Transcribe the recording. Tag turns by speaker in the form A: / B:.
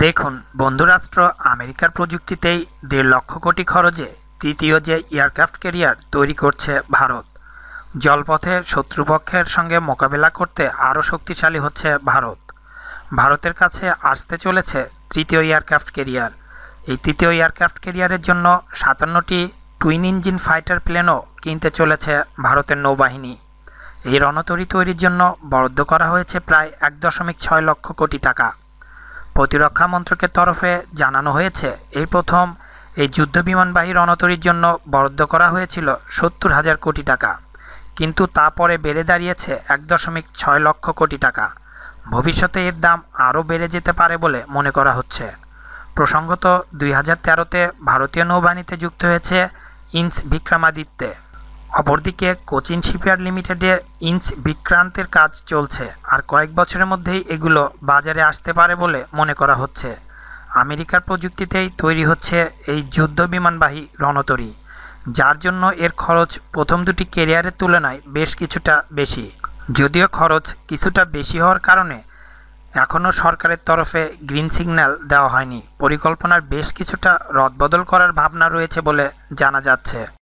A: দেখুন বন্ধুরাষ্ট্র আমেরিকার প্রযুক্তিতেই দেড় লক্ষ কোটি খরচে তৃতীয় যে এয়ারক্রাফট ক্যারিয়ার তৈরি করছে ভারত জলপথে শত্রুপক্ষের সঙ্গে মোকাবেলা করতে আরও শক্তিশালী হচ্ছে ভারত ভারতের কাছে আসতে চলেছে তৃতীয় এয়ারক্রাফট ক্যারিয়ার এই তৃতীয় এয়ারক্রাফট ক্যারিয়ারের জন্য সাতান্নটি টুইন ইঞ্জিন ফাইটার প্লেনও কিনতে চলেছে ভারতের নৌবাহিনী এই রণতরী তৈরির জন্য বরাদ্দ করা হয়েছে প্রায় এক দশমিক ছয় লক্ষ কোটি টাকা প্রতিরক্ষা মন্ত্রকের তরফে জানানো হয়েছে এই প্রথম এই যুদ্ধ বিমানবাহী রণতরির জন্য বরাদ্দ করা হয়েছিল সত্তর হাজার কোটি টাকা কিন্তু তা পরে বেড়ে দাঁড়িয়েছে এক দশমিক ছয় লক্ষ কোটি টাকা ভবিষ্যতে এর দাম আরও বেড়ে যেতে পারে বলে মনে করা হচ্ছে প্রসঙ্গত দুই হাজার তেরোতে ভারতীয় নৌবাহিনীতে যুক্ত হয়েছে ইন্স বিক্রমাদিত্যে অপরদিকে কোচিন শিপইয়ার্ড লিমিটেডে ইঞ্চ বিক্রান্তের কাজ চলছে আর কয়েক বছরের মধ্যেই এগুলো বাজারে আসতে পারে বলে মনে করা হচ্ছে আমেরিকার প্রযুক্তিতেই তৈরি হচ্ছে এই যুদ্ধ বিমানবাহী রণতরী যার জন্য এর খরচ প্রথম দুটি কেরিয়ারের তুলনায় বেশ কিছুটা বেশি যদিও খরচ কিছুটা বেশি হওয়ার কারণে এখনও সরকারের তরফে গ্রিন সিগন্যাল দেওয়া হয়নি পরিকল্পনার বেশ কিছুটা রদবদল করার ভাবনা রয়েছে বলে জানা যাচ্ছে